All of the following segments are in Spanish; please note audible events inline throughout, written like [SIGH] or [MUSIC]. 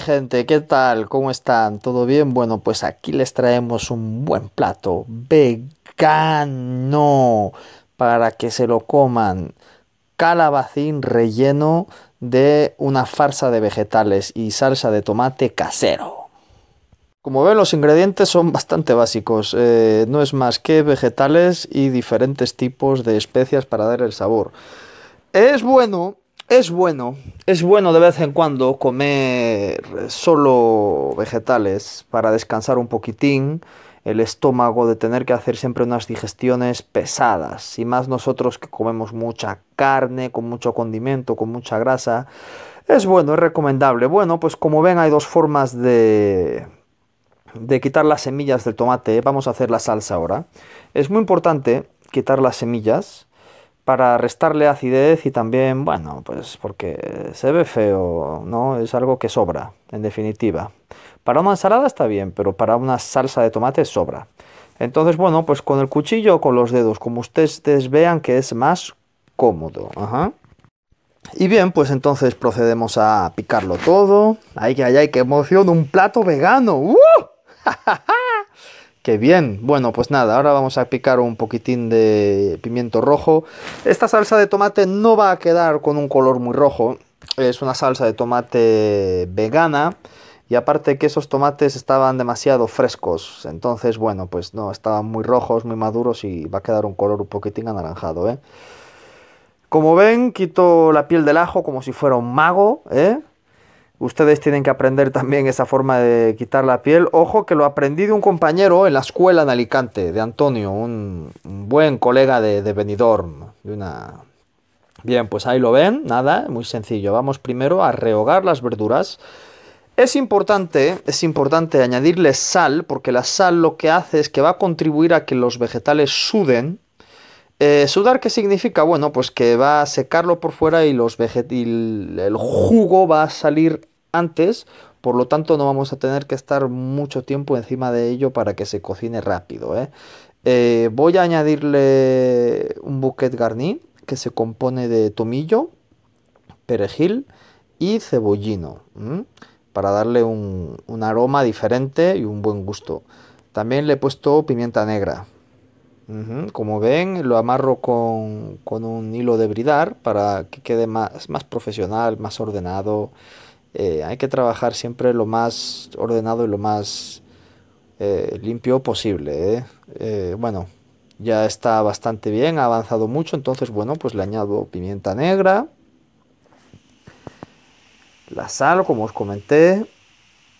gente? ¿Qué tal? ¿Cómo están? ¿Todo bien? Bueno, pues aquí les traemos un buen plato vegano para que se lo coman. Calabacín relleno de una farsa de vegetales y salsa de tomate casero. Como ven, los ingredientes son bastante básicos, eh, no es más que vegetales y diferentes tipos de especias para dar el sabor. Es bueno es bueno, es bueno de vez en cuando comer solo vegetales para descansar un poquitín el estómago de tener que hacer siempre unas digestiones pesadas. Y más nosotros que comemos mucha carne, con mucho condimento, con mucha grasa. Es bueno, es recomendable. Bueno, pues como ven hay dos formas de, de quitar las semillas del tomate. Vamos a hacer la salsa ahora. Es muy importante quitar las semillas para restarle acidez y también, bueno, pues porque se ve feo, ¿no? Es algo que sobra, en definitiva. Para una ensalada está bien, pero para una salsa de tomate sobra. Entonces, bueno, pues con el cuchillo o con los dedos, como ustedes vean que es más cómodo. Ajá. Y bien, pues entonces procedemos a picarlo todo. ¡Ay, ay, ay! ¡Qué emoción! ¡Un plato vegano! ¡Uh! [LAUGHS] Qué bien. Bueno, pues nada, ahora vamos a picar un poquitín de pimiento rojo. Esta salsa de tomate no va a quedar con un color muy rojo. Es una salsa de tomate vegana. Y aparte que esos tomates estaban demasiado frescos. Entonces, bueno, pues no, estaban muy rojos, muy maduros y va a quedar un color un poquitín anaranjado, ¿eh? Como ven, quito la piel del ajo como si fuera un mago, ¿eh? Ustedes tienen que aprender también esa forma de quitar la piel. Ojo que lo aprendí de un compañero en la escuela en Alicante, de Antonio, un, buen colega de, Benidorm. una... Bien, pues ahí lo ven, nada, muy sencillo. Vamos primero a rehogar las verduras. Es importante, es importante añadirle sal, porque la sal lo que hace es que va a contribuir a que los vegetales suden, eh, ¿Sudar qué significa? Bueno, pues que va a secarlo por fuera y, los y el jugo va a salir antes, por lo tanto no vamos a tener que estar mucho tiempo encima de ello para que se cocine rápido. ¿eh? Eh, voy a añadirle un bouquet garni que se compone de tomillo, perejil y cebollino para darle un, aroma diferente y un buen gusto. También le he puesto pimienta negra. Como ven, lo amarro con, un hilo de bridar para que quede más profesional, más ordenado. Eh, hay que trabajar siempre lo más ordenado y lo más eh, limpio posible. ¿eh? bueno, ya está bastante bien, ha avanzado mucho, entonces bueno, pues le añado pimienta negra, la sal, como os comenté,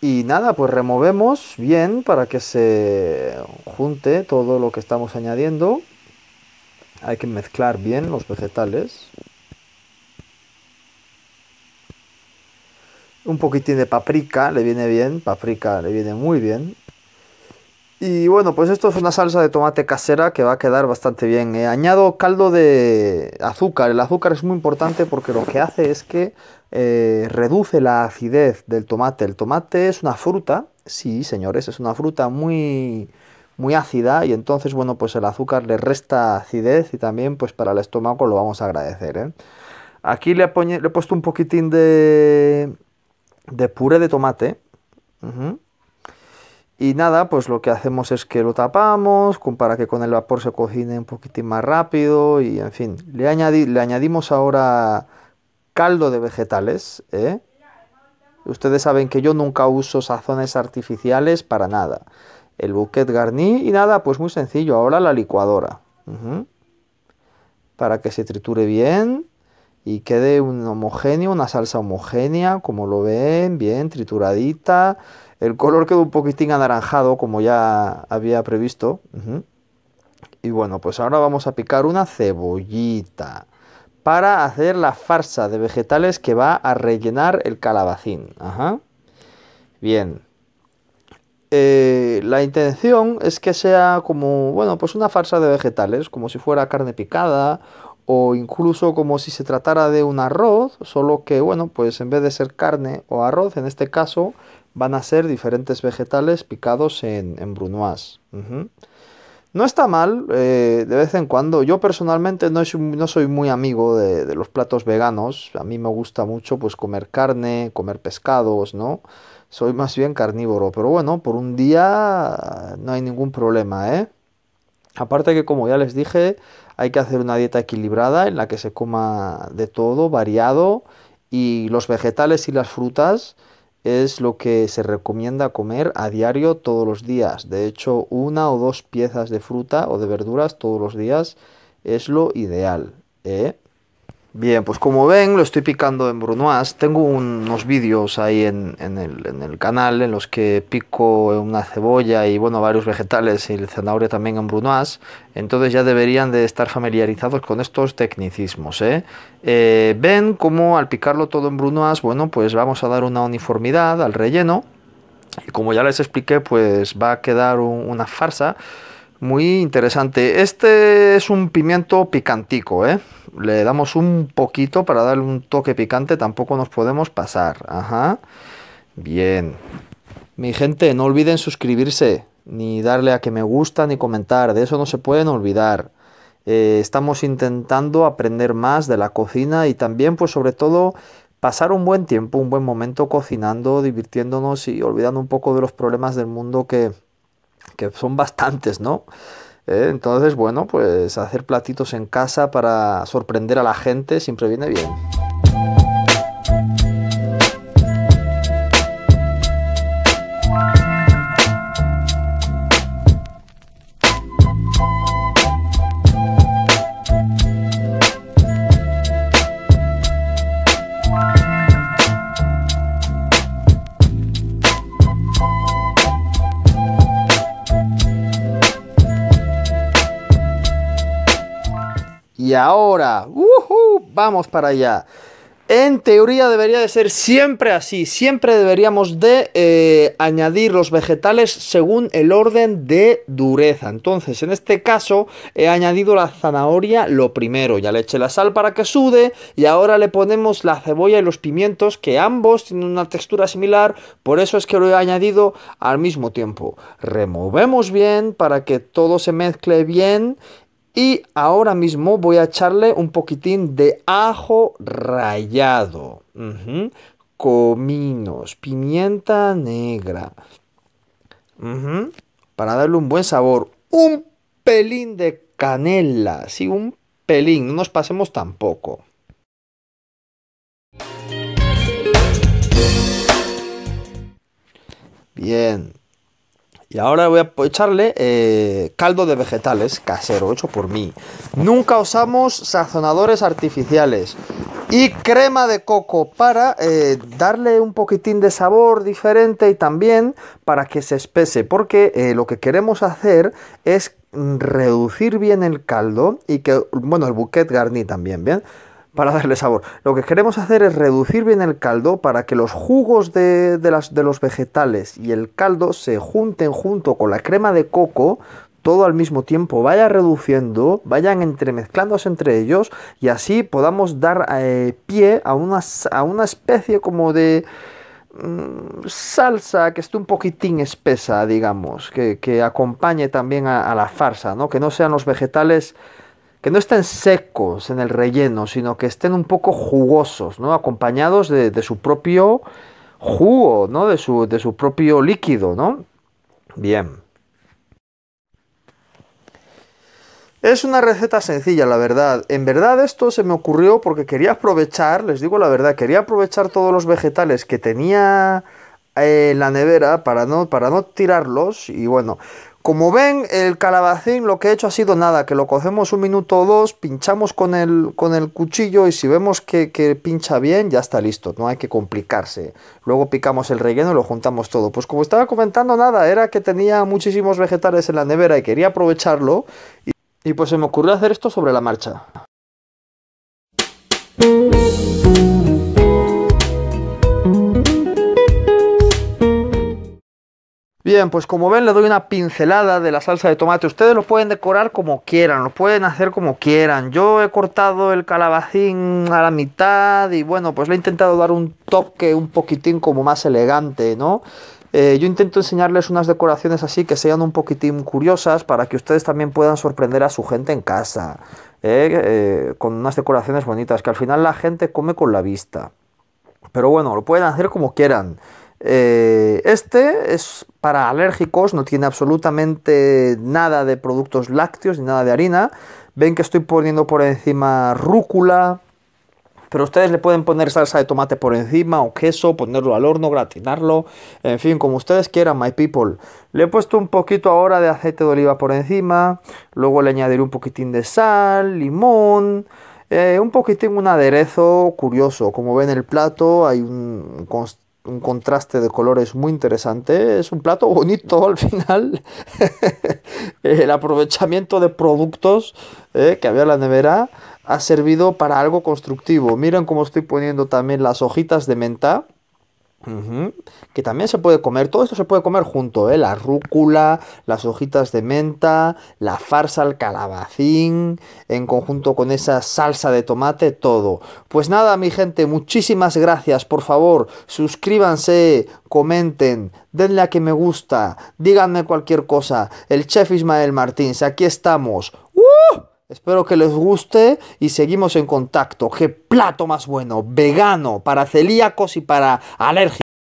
y nada, pues removemos bien para que se junte todo lo que estamos añadiendo. Hay que mezclar bien los vegetales. un poquitín de paprika, le viene bien, paprika le viene muy bien. Y bueno, pues esto es una salsa de tomate casera que va a quedar bastante bien. Eh, añado caldo de azúcar. El azúcar es muy importante porque lo que hace es que eh, reduce la acidez del tomate. El tomate es una fruta, sí señores, es una fruta muy, muy ácida y entonces bueno, pues el azúcar le resta acidez y también pues para el estómago lo vamos a agradecer. ¿eh? Aquí le he puesto un poquitín de de puré de tomate. Y nada, pues lo que hacemos es que lo tapamos para que con el vapor se cocine un poquitín más rápido y en fin. Le, le añadimos ahora caldo de vegetales. ¿eh? Ustedes saben que yo nunca uso sazones artificiales para nada. El bouquet garni y nada, pues muy sencillo. Ahora la licuadora. Para que se triture bien y quede un homogéneo, una salsa homogénea, como lo ven, bien trituradita. El color quedó un poquitín anaranjado, como ya había previsto. Y bueno, pues ahora vamos a picar una cebollita para hacer la farsa de vegetales que va a rellenar el calabacín. Bien. Eh, la intención es que sea como, bueno, pues una farsa de vegetales, como si fuera carne picada o incluso como si se tratara de un arroz, solo que bueno, pues en vez de ser carne o arroz, en este caso van a ser diferentes vegetales picados en, en brunoise. No está mal, eh, de vez en cuando. Yo personalmente no, no soy muy amigo de, los platos veganos. A mí me gusta mucho pues comer carne, comer pescados, ¿no? Soy más bien carnívoro, pero bueno, por un día no hay ningún problema, ¿eh? Aparte que como ya les dije, hay que hacer una dieta equilibrada en la que se coma de todo, variado, y los vegetales y las frutas es lo que se recomienda comer a diario todos los días. De hecho, una o dos piezas de fruta o de verduras todos los días es lo ideal. ¿eh? Bien, pues como ven, lo estoy picando en brunoise. Tengo unos vídeos ahí en, el, canal en los que pico una cebolla y bueno, varios vegetales y el zanahoria también en brunoise. Entonces ya deberían de estar familiarizados con estos tecnicismos. ¿eh? Eh, ven cómo al picarlo todo en brunoise, bueno, pues vamos a dar una uniformidad al relleno. Y como ya les expliqué, pues va a quedar una farsa muy interesante. Este es un pimiento picantico, ¿eh? Le damos un poquito para darle un toque picante, tampoco nos podemos pasar. Ajá. Bien. Mi gente, no olviden suscribirse, ni darle a que me gusta, ni comentar. De eso no se pueden olvidar. Eh, estamos intentando aprender más de la cocina y también, pues sobre todo, pasar un buen tiempo, un buen momento cocinando, divirtiéndonos y olvidando un poco de los problemas del mundo que que son bastantes, ¿no? Eh, entonces, bueno, pues hacer platitos en casa para sorprender a la gente siempre viene bien. ahora. vamos para allá. En teoría debería de ser siempre así, siempre deberíamos de eh, añadir los vegetales según el orden de dureza. Entonces, en este caso he añadido la zanahoria lo primero, ya le eché la sal para que sude y ahora le ponemos la cebolla y los pimientos que ambos tienen una textura similar, por eso es que lo he añadido al mismo tiempo. Removemos bien para que todo se mezcle bien y ahora mismo voy a echarle un poquitín de ajo rallado, cominos, pimienta negra, para darle un buen sabor, un pelín de canela, sí, un pelín, no nos pasemos tampoco. Bien, y ahora voy a echarle eh, caldo de vegetales casero, hecho por mí. Nunca usamos sazonadores artificiales. Y crema de coco para eh, darle un poquitín de sabor diferente y también para que se espese. Porque eh, lo que queremos hacer es reducir bien el caldo y que, bueno, el bouquet garni también, ¿bien? para darle sabor. Lo que queremos hacer es reducir bien el caldo para que los jugos de, los vegetales y el caldo se junten junto con la crema de coco, todo al mismo tiempo vaya reduciendo, vayan entremezclándose entre ellos y así podamos dar eh, pie a una, a una especie como de mm, salsa que esté un poquitín espesa digamos que, que acompañe también a, a, la farsa no que no sean los vegetales que no estén secos en el relleno, sino que estén un poco jugosos, ¿no? acompañados de, su propio jugo, ¿no? de, su, de su propio líquido. ¿no? Bien. Es una receta sencilla, la verdad. En verdad esto se me ocurrió porque quería aprovechar, les digo la verdad, quería aprovechar todos los vegetales que tenía eh, en la nevera para no, para no tirarlos. Y bueno, como ven, el calabacín lo que he hecho ha sido nada, que lo cogemos un minuto o dos, pinchamos con el, con el cuchillo y si vemos que, pincha bien, ya está listo, no hay que complicarse. Luego picamos el relleno y lo juntamos todo. Pues como estaba comentando, nada, era que tenía muchísimos vegetales en la nevera y quería aprovecharlo y pues se me ocurrió hacer esto sobre la marcha. Bien, pues como ven le doy una pincelada de la salsa de tomate. Ustedes lo pueden decorar como quieran, lo pueden hacer como quieran. Yo he cortado el calabacín a la mitad y bueno, pues le he intentado dar un toque un poquitín como más elegante, ¿no? Eh, yo intento enseñarles unas decoraciones así que sean un poquitín curiosas para que ustedes también puedan sorprender a su gente en casa. ¿eh? Eh, con unas decoraciones bonitas, que al final la gente come con la vista. Pero bueno, lo pueden hacer como quieran. Eh, este es para alérgicos, no tiene absolutamente nada de productos lácteos ni nada de harina. Ven que estoy poniendo por encima rúcula, pero ustedes le pueden poner salsa de tomate por encima o queso, ponerlo al horno, gratinarlo, en fin, como ustedes quieran, my people. Le he puesto un poquito ahora de aceite de oliva por encima, luego le añadiré un poquitín de sal, limón, eh, un poquitín un aderezo curioso. Como ven el plato, hay un, un contraste de colores muy interesante. Es un plato bonito al final. [LAUGHS] el aprovechamiento de productos eh, que había en la nevera ha servido para algo constructivo. Miren cómo estoy poniendo también las hojitas de menta. Que también se puede comer, todo esto se puede comer junto, ¿eh? La rúcula, las hojitas de menta, la farsa, al calabacín, en conjunto con esa salsa de tomate, todo. Pues nada, mi gente, muchísimas gracias, por favor, suscríbanse, comenten, denle a que me gusta, díganme cualquier cosa. El chef Ismael Martins, aquí estamos. ¡Uh! Espero que les guste y seguimos en contacto. ¡Qué plato más bueno! Vegano, para celíacos y para alérgicos.